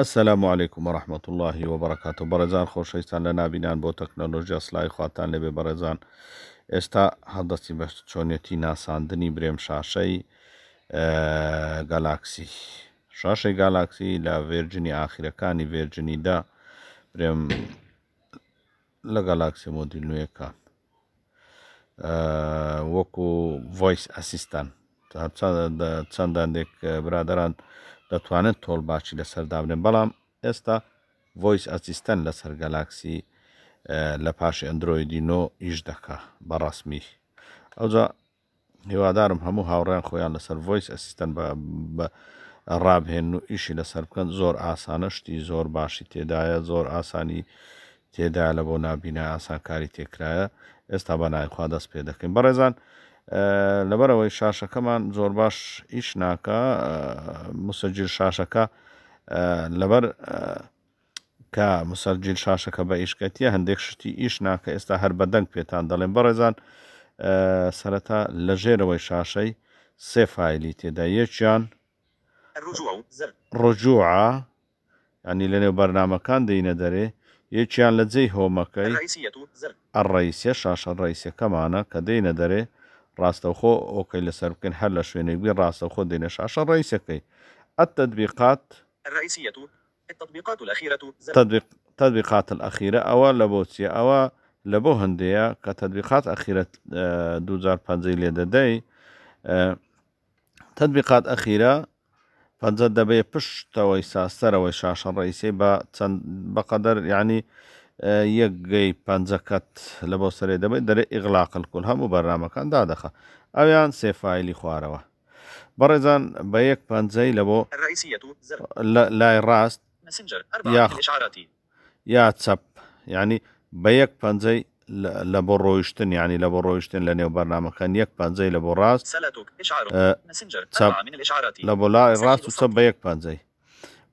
ئەسلام عیکم و رحمت اللهی و بەڕکات و بەرەزان خۆشەویستان لە نبینان بۆ تەکنەلۆژیا سلای خواتان لەبێ بەرەزان ئێستا هەڵدەستی بە چۆنێتی ناساندنی برێم شاشەی گالاکسی شاشەی گالاکسی لە وێرجنی ئاخیرەکانی وێرجنیدا برێم لە گالاکسی مۆدیل نوێەکان وەکو ڤیس ئەسیستان چەندەندێک برادران دەتوانێت تۆڵ باشی لەسەردابنێن بەڵام ئێستا ڤۆیس ئەسیستەن لەسەر گەلاکسی لە پاش ئەندروۆیدی نۆ ئیش دەکە بەڕاستمی ئەوجا هیوادارم هەموو هاوڕیان خۆیان لەسەر ڤۆیس ئەسیستەن ڕابهێن و ئیشی لەسەر بکەن زۆر ئاسانەشتی زۆر باشی تێدایە زۆر ئاسانی تێدا لە بۆ نبیە ئاسانکاری تێکرایە ئێستا بە نایخوا دەست پێ دەکەین بەڕێزان لەبەرەوەی شاشەکەمان زۆر باش ئیش ناکە مسەجیر شاشەکە لەبەر کە مسەرجیل شاشەکە بە ئیشکەتیە هەندێک شتی ئیش ناکە ئێستا هەر بەدەنگ پێتان دەڵێن بەڕێزان سەرەتا لە ژێرەوەی شاشەی سێ فیلی تێدا یەکیان ڕۆژوعە ینی لەنێو بەرنمەکان دەینە دەرێ یەکیان لە جێی هۆمەکەی ئەڕیسیە شاشە ڕیسیەکەمانە کە دەینە دەرێ راستوخو اوكي لسر كن حل شويني بي راستوخو دينش عشر رئيسيكي التطبيقات الرئيسية التطبيقات الأخيرة تطبيق تطبيقات الأخيرة أو لبوتسي أو لبو هندية كتطبيقات أخيرة آه، دوزار بانزيليا دادي آه، تطبيقات أخيرة فانزاد دبي بش توي ساستر وشاشة الرئيسي بقدر يعني یەکگەی پەنجەکەت لە بۆ سەرێ دەبێت دەرێ ئیغلاقلکل هەموو بەرنمەکان دادەخە ئەویان سێفاایلی خوارەوە بەڕێزان بە یەک پەنجەی لە بۆ لای ڕاست یا چەپ ینی بە یەک پەنجەی لە بۆ ڕۆیشتن ینی لە بۆ ڕۆیشتن لە نێو بەرنمەکان یەک پەنجەی لە بۆ ڕاست لە بۆ لای ڕاست و چە بە یەک پەنجەی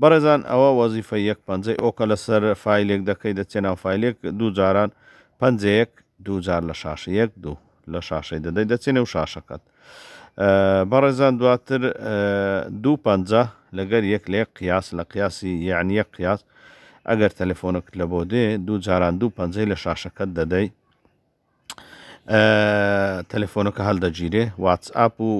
بەڕێزان ئەوە وەزیفە یەک پەنجەی ئۆکە لەسەر فیلێک دەکەی دەچێ ناو فیلێک دوو جاران پەنجەیەک دوجار لە شاشەیەک دوو لە شاشەی دەدەی دەچێنێ و شاشەکەت بەڕێزان دواتر دوو پەنج لەگەر یەک لێ قیاس لە قیاسی یعنیە قیاس ئەگەر تەلەفۆنەکە لە بۆ دێ دوو جاران دوو پەنجەی لە شاشەکەت دەدەی تەلەفۆنەکە هەلدەگیرێ واتس ئاپ و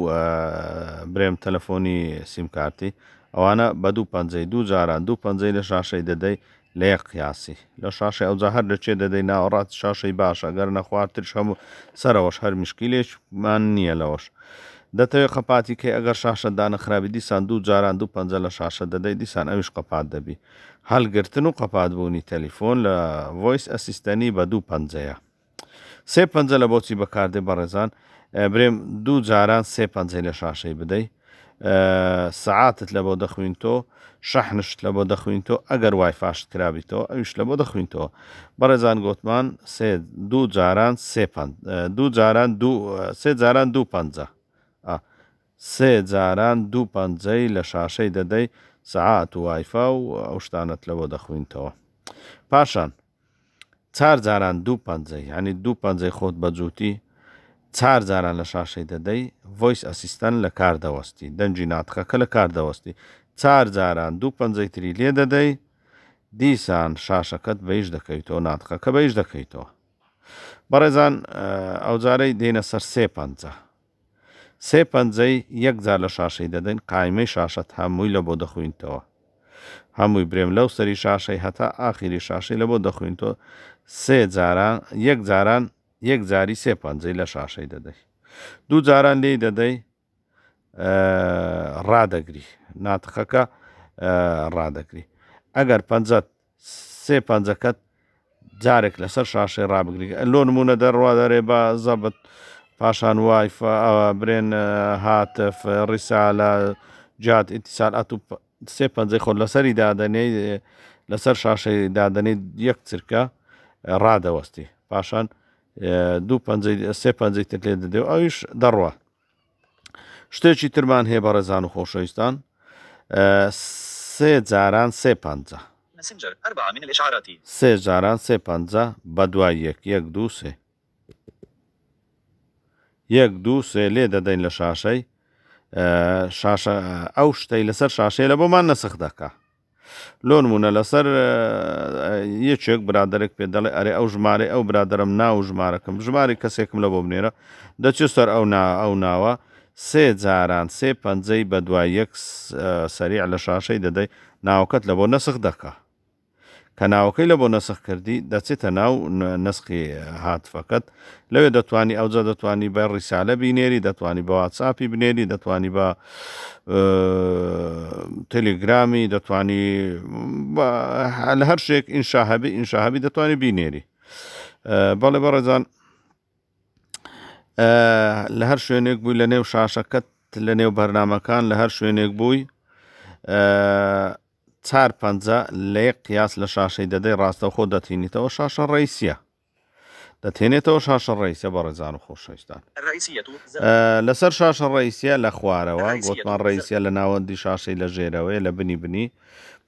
برێم تەلەفۆنی سیمکارتی ئەوانە بە دوو پەنجەی دوو جاران دوو پەنجەی لە شاشەی دەدەی لێ قیاسی لە شاشەی ئەو جاهر لەچێ دەدەی ناوەڕات شاشەی باشە گەر نەخواترش هەموو سەرەوەش هەر مشکیلێکمان نییە لەوەش. دەتەوێت قەپاتی کە ئەگەر شاشە دانەخراوی دیسان دوو جاران دوو پنج لە شاشە دەدەی دیسان ئەوش قەپات دەبی هەلگرتن و قەپات بوونی تەلیفۆن لە ڤۆیس ئەسیستەنی بە دوو پەنجەیە سێ پەنج لە بۆچی بەکاردێ بەڕێزان برێم دوو جاران سێ پەنج لە شاشەی بدەیت سعاتت لە بۆ دەخوین تۆ شەحنشت لە بۆ دەخوین تۆ ئەگەر وای فاشت کرابیتەوە ئەوش لە بۆ دەخوینتەوە بەڕێزان گوتمان سێ دوو جاران سێ دوو جاران سێ جاران دوو پ سێ جاران دوو پەنجەی لە شاشەی دەدەی سەعات و وایفا و ئەو شتانت لەوە دەخوینتەوە پاشان چار جاران دوو پەنجەی هەنی دوو پەنجەی خۆت بەجووتی چار جاران لە شاشەی دەدەی ڤۆیس ئەسیستەن لە کار دەوەستی دەنجی ناتخەکە لە کار دەوەستی چار جاران دوو پەنجەی تری لێ دەدەی دیسان شاشەکەت بەیش دەکەیتەوە ناتخەکە بەیش دەکەیتەوە بەڕێزان ئەو جارەی دێنە سەر سێ پەنجە سێ پەنجەی یەک جار لە شاشەی دەدەین قایمەی شاشەت هەمووی لە بۆ دەخوینتەوە هەمووی برێم لەو سەری شاشەی هەتا ئاخیری شاشەی لە بۆ دەخوینتەوە سێ جاران یەک جاران یەک جاری سێ پەنجەی لە شاشەی دەدەی دوو جاران لێی دەدەی ڕدەگری ناتخەکە ڕدەگری ئەگەر پەنجە سێ پەنجەکەت جارێک لەسەر شاشەی ڕابگری لۆ نمونە دەڕوا دەرێ بە زەبت پاشان وایف برێن هاتف ڕیسالە جات ئیتیسال ئەت سێ پەنجەی خۆ لەسەری دادەنەی لەسەر شاشەی دادەنەی یەک چرکە ڕدەوەستی پاشان دوو سێ پەنجەی تر لێ دەدێ ئەویش دەڕوە شتێکی ترمان هەیە بە ڕێزان و خۆشەویستان سێ جاران سێ پەنج سێ جاران سێ پەنج بە دوای یەک یەک دوو سێ یەک دوو سێ لێ دەدەین لە شاشەی ئەو شتەی لەسەر شاشەی لە بۆمان نەسەخ دەکە لۆن بوونە لەسەر یەکێک برادێک پێ دەڵێ ئەرێ ئەو ژمارە ئەو برادرم ناو ژمارەکەم ژماری کەسێکم لە بۆ بنێرە دەچێت سەر ئەو نا ئەو ناوە سێ جاران سێ پەنجەی بە دوای یەک سەریع لە شاشەی دەدەی ناوکەت لە بۆ نەسخ دەکە کە ناوەکەی لە بۆ نەسخ کردی دەچێتە ناو نسخی هاتفەکەت لەوێ دەتوانی ئەوجا دەتوانی بە ڕیسالە بینێری دەتوانی بە واتساپی بنێری دەتوانی بە تەلیگرامی دەتوانی لە هەر شێک ئینشاهبی ئینشاهبی دەتوانی بینێری بەڵێ بەڕێزان لە هەر شوێنێک بووی لە نێو شاشەکەت لە نێو بەرنمەکان لە هەر شوێنێک بووی چار پ لە قیاس لە شاشەی دەدەی ڕاستە خۆ دەتینیتەوە شاشە ڕیسیە دەتێنێتەوە شاشە ڕیسە بە ڕێزان و خۆشەویستان لەسەر شاشە ڕیسیە لە خوارەوە گۆتمان ڕیسیە لە ناوەندی شاشەی لە ژێرەوەی لە بنی بنی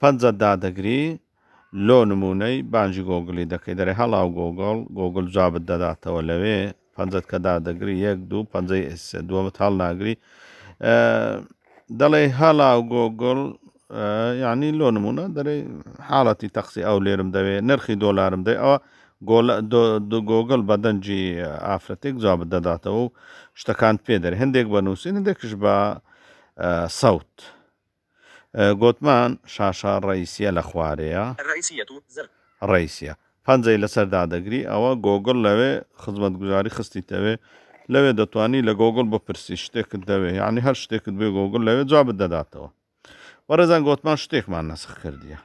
پ دادەگری لۆ نمونەی بانجی گۆگلی دەکەی دەرێ هەڵاو گۆگۆڵ گۆگل جابت دەداتەوە لەوێ پەنجەت کە دادەگری یەک دوو پ دووەمت هەڵ ناگری دەڵێ هەڵاو گۆگل یعنی لۆ نمونە دەرەی حاڵەتی تەخسی ئەو لێرم دەوێت نرخی دۆلارم دەی ئەوە گۆگل بە دەنجی ئافرەتێک جواب دەداتەوە و شتەکان پێدەر هەندێک بە نووسین هەندێکش بە سەوت گوتمان شاشا ڕیسیە لە خوارەیە ڕیسیە پەنجەی لەسەردا دەگری ئەوە گۆگل لەوێ خزمەت گوزاری خستیتەوێ لەوێ دەتوانی لە گۆگل بۆ پرسی شتێکت دەوێ یعنی هەر شتێکت بێ گۆگل لەوێ جواب دەداتەوە وەرەزان گوتمان شتێکمان نەسخ کردیە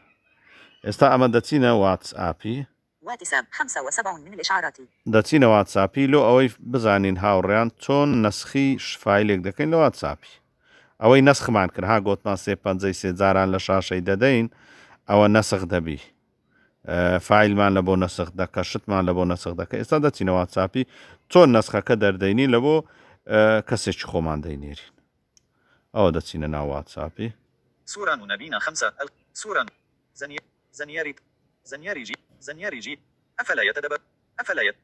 ئێستا ئەمە دەچینە واتس ئاپی دەچینە واتساپی لۆ ئەوەی بزانین هاوڕیان چۆن نسخی شفاایلێک دەکەین لە واتساپی ئەوەی نسخمان کرد گوتمان سێ پەنجەی سێجاران لە شاشەی دەدەین ئەوە نسخ دەبی فیلمان لە بۆ نسخ دەکە شتمان لە بۆ نسخ دەکە ئێستا دەچینە واتساپی چۆن نسخەکە دەردەینی لە بۆ کەسێکی خۆمان دەینێرین ئەوە دەچینە ناو واتساپی سورة نبينا خمسة سورة زني زنياري زنياري جي زنياري جي أفلا يتدبر أفلا يت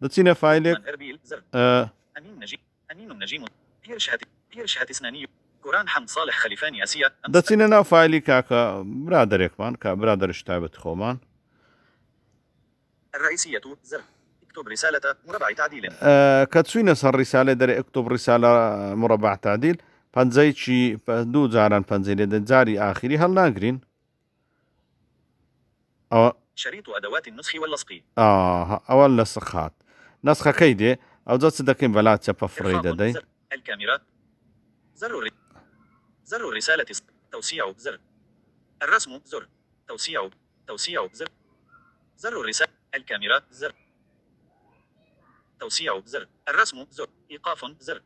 دتينا فايلك أربيل زر أمين آه. نجي أمين نجيم بيرش هاتي بيرش هاتي سناني قران حمد صالح خليفاني أسيا دتينا ناو فايلي كاكا برادر يكمان كا برادر شتابة خومان الرئيسية زر اكتب رسالة مربع تعديل أه كتسوينا صار رسالة دري اكتب رسالة مربع تعديل پەنجەیکی دوو جاران پەنجەرێ دە جاری ئاخری هەڵناگرین ئەوە شەریت و ئەدەواتی نسخی آه ئەوە لە سخات نسخەکەی دێ او جە چ دەکەین بەلا چەپە فڕی دەدەین زر رسالة توسيع زر الرسم زر توسيع توسيع زر زر الرسالة الكاميرا زر توسيع زر الرسم زر إيقاف زر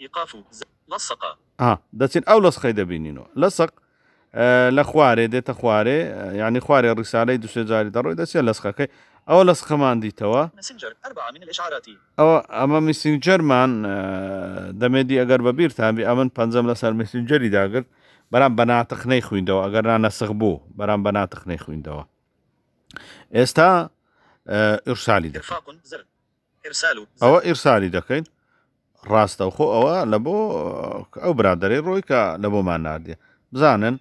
إيقاف زر لصق دەچین ئەو لەسخی دەبینینەوە لەسق لە خوارێ دێتە خوارێ یعنی خوارێ ڕیسالەی دوێ جاری دەڕۆی دەچێت لەسخەکەی ئەوە لە سخەمان دیتەوە ئەوە ئەمە میسینجەرمان دەمێدی ئەگەر بە بیرتانبی ئەمن پەنجەم لەسەر میسینجەری داگرت بەرام بە ناتەخنەی خویندەوە ئەگەر نانەسەخ بوو بەرام بە ناتەخنەی خویندەوە ئێستا ئیرسالی دەکەین ئەوە ئیرسالی دەکەین ڕاستە خۆ ئەوە لە بۆ ئەو برادەری ڕۆی کە لە بۆمان نردێ بزانن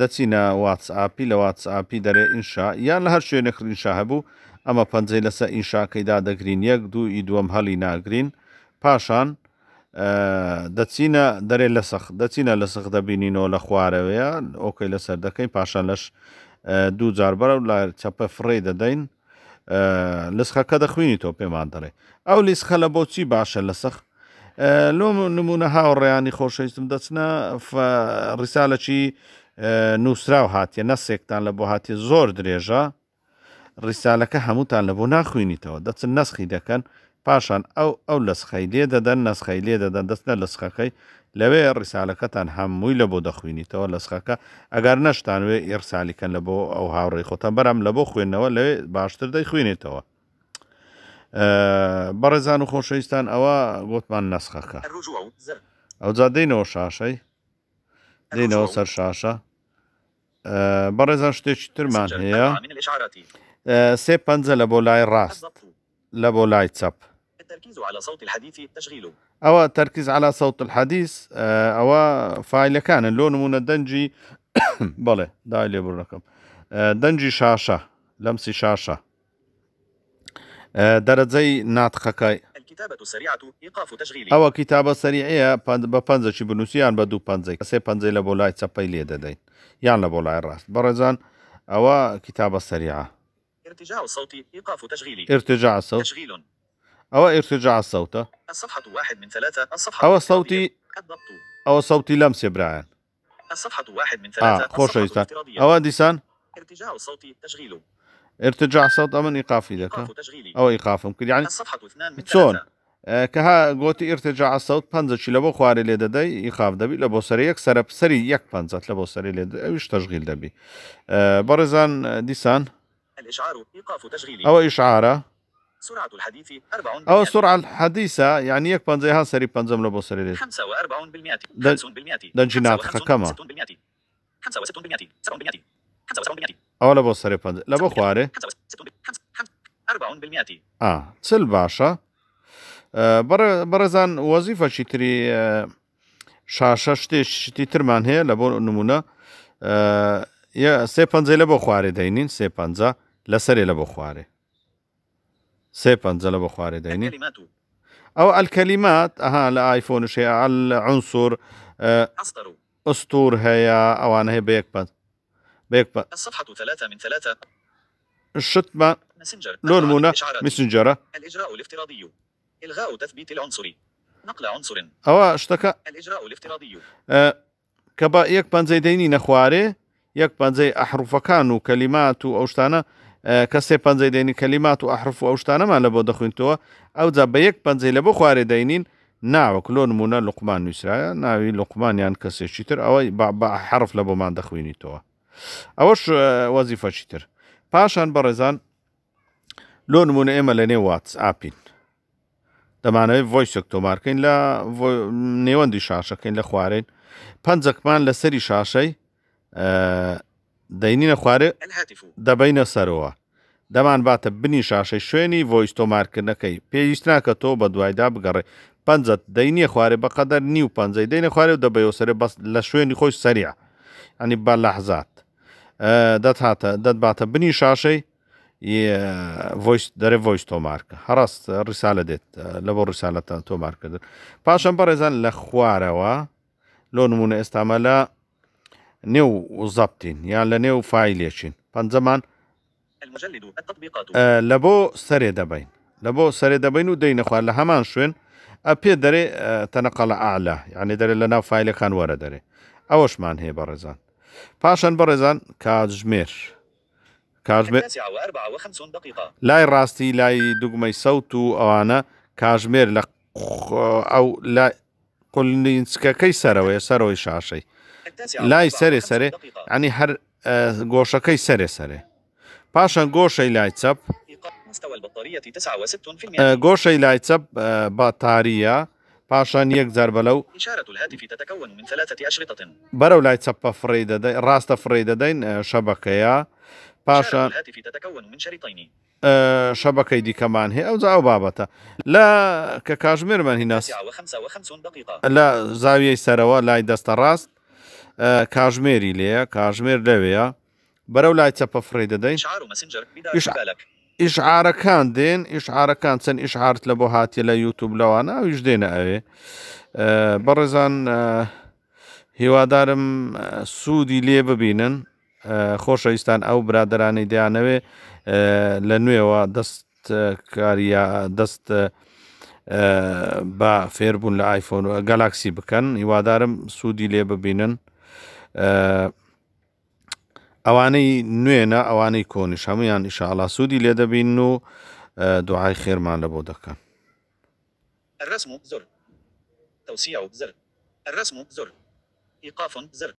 دەچینە واتسئپی لە واتسئپی دەرێ ئینشا یان لە هەر شوێنە خرینشا هەبوو ئەمە پەنجەی لەسەر ئینشاکەیدا دەگرین یەک دوو ئی دووەم هەڵی ناگرین پاشان دەچینە دەرێ لە سەخ دەچینە لە سەخ دەبینینەوە لە خوارەوەیە ئۆکەی لەسەر دەکەین پاشان لەش دوو جاربەرە و لا چەپە فڕێ دەدەین لسخەکە دەخوێنی تۆ پێمان دەڵێ ئەو لیسخە لە بۆچی باشە لە سەخ لۆم نمونە هاوڕێیانی خۆشەویستم دەچنە ڕیسالەکی نووسرا و هااتە نەسێکتان لە بۆ هاتی زۆر درێژە ڕیسالەکە هەمووتان لە بۆ ناخوینیتەوە دەچن نسخی دەکەن پاشان ئەو ئەو لەسخەی لێ دەدەن نسخەی لێ دەدەن دەستە لەسخەکەی لەوێ ڕیسالەکەتان هەمووی لە بۆ دەخوێنیتەوە لە سخەکە ئەگەر نەشتانوێ ئێرسالیکەن لە بۆ ئەو هاوڕێی خۆتە بەرم لە بۆ خوێندنەوە لەوێ باشتر دەیخوێنێتەوە. بەڕێزان و خۆشەویستان ئەوە گوتمان نەسخەکە ئەو جا دەینەوە شاشەی دەینەوە سەر شاشە بەڕێزان شتێکی ترمان هەیە سێ پەنجە لە بۆ لای ڕاست لە بۆ لای چەپ. التركيز على صوت الحديث تشغيله او تركيز على صوت الحديث آه، او فايل كان اللون من دنجي بلى دايلي بالرقم آه، دنجي شاشه لمسي شاشه آه، درت زي ناطخه كاي الكتابه السريعه إيقاف تشغيل أو كتابة سريعة بانزا شي بنوسيان بدو بانزا سي بنزة لبولاي تسبي ليدا دين يعني بولاي راس برزان أو كتابة سريعة ارتجاع صوتي إيقاف تشغيل ارتجاع الصوت تشغيل أو ارتجاع الصوت الصفحة واحد من ثلاثة الصفحة أو صوتي الضبط أو صوتي لمس يا برعان الصفحة واحد من ثلاثة آه خوش الصفحة أو ديسان ارتجاع صوتي تشغيله ارتجاع صوت أمن إيقافي لك أو إيقاف ممكن يعني الصفحة اثنان من تسون آه، كها قوتي ارتجاع الصوت بانزشي لبو خواري لدى دي إيقاف دبي لبو سري يك سرب سري يك بانزت لبو سري لدى وش تشغيل دبي آه، بارزان برزان آه، ديسان الإشعار إيقاف تشغيلي أو إشعاره سرعة الحديث 40 او السرعه الحديثه يعني يك بانزي ها سري بنزم لو بصري 45 بالمئة 50 بالمئة دنجي نعطيك بالمئة 65 بالمئة 70 بالمئة او لو بصري بنزي لا بخواري 40 اه تسل باشا آه، وظيفة شتري آه، شاشة شاشە شتێشتی ترمان هي لبو بۆ نمونە آه، سێ پ لە بۆ خوارێ دەینین سێ پ لەسەرێ لە بۆ سيبان زلب بخواري ديني الكلمات او الكلمات اها لايفون شيء العنصر أسطر آه، اسطور هيا او انا هي بيك بات بيك بات الصفحه ثلاثة من ثلاثة الشتمة مسنجر لون منى مسنجرة الاجراء الافتراضي الغاء تثبيت العنصري نقل عنصر او اشتكى الاجراء الافتراضي أه كبا يك بان ديني نخواري يك بان زي احرف كانوا كلمات او شتانا کە سێ پەنجەی دێنی کەلیمات و ئەحرف و ئەو شتانەمان لە بۆ دەخوێنتەوە ئەو جا بە یەک پەنجەی لە بۆ خوارێ دەینین ناوەک لۆ نمونە لوقمان نووسراە ناوی لوقمانیان کەسێکی تر ئەوەی حرف لە بۆمان دەخوێنیتەوە ئەوەش وەزیفەشی تر پاشان بەڕێزان لۆ نمونە ئێمە لە نێ واتس ئاپین دەمانەوەی ڤۆی سکتۆمارکەین لە نێوەندی شاشەکەین لە خوارێن پەنجەکمان لە سەری شاشەی دەینینە خوارێ دەبینە سەرەوە دەمان باتە بنی شاشەی شوێنی ڤۆیس تۆمارکردنەکەی پێویستنا کە تۆ بە دوایدا بگەڕێ پەنجەت دەینە خوارێ بەقەدەر نی و پەنجەی دەینە خوارێ و دەبەوە سەر بەس لە شوێنی خۆی سەریع ئەنی بە لەحزات دەت هاتە دەتباتە بنی شاشەی دەرێ ڤۆیس تۆمارکە هەڕاست ڕیسالە دێت لە بۆ ڕیسالەتە تۆمارکردن پاشەم بەڕێزان لە خوارەوە لۆ نمونە ئێستامە لە نێو زەبتین یان لە نێو فیلێکین پەنجەمان لە بۆ سەرێ دەبین لە بۆ سەرێ دەبین و دەینەخوار لە هەمان شوێن ئەپێ دەرێ تەنەقەڵە ئالا یعنی دەرێ لە ناو فیلەکان وەرە دەرێ ئەوەشمان هەیە بەڕێزان پاشان بەڕێزان کاتژمێر کاژمێر لای ڕاستی لای دوگمەی سەوت و ئەوانە کاژمێر لە ئەو لای قلنیچکەکەی سەرەوەی سەرەوەی شاشەی لای سەرێ سەرێ ئەنی هەر گۆشەکەی سەرێ سەرێ پاشە گۆشەی لای چەپ گۆشەی لای چەپ با تاریە پاشان یەک جار بەلەو بەرەو لای چەپە فڕی دەدەین ڕاستە فڕی دەدەین شەبەکەیە پاشان شەبەکەی دیکەمان هەیە ئەو ئەو بابەتە لە کە کاژمێرمان هیناس لە زاویەی سەرەوە لای دەستە ڕاست کاژمێری لێە کاژمێر لەوەیە بەرەو لای چەپە فڕی دەدەین ئیشعارەکان دێن ئیشعارەکان چەند ئیشعارت لە بۆ هاتی لە یوتوب لەوانە ئەویش دێنە ئەوێ بەڕێزان هیوادارم سوودی لێ ببینن خۆشەویستان ئەو برادرانی دیانەوێ لە نوێەوە دەست کاریا دەست بە فێربوون لە ئایفۆن گەلاکسی بکەن هیوادارم سوودی لێ ببینن ئەوانەی نوێنە ئەوانەی کۆنیش هەمویان ئیشاءڵا سوودی لێ دەبین و دوعای خێرمان لە بۆ دەکەن الرسم زر توسيع زر الرسم زر إيقاف زر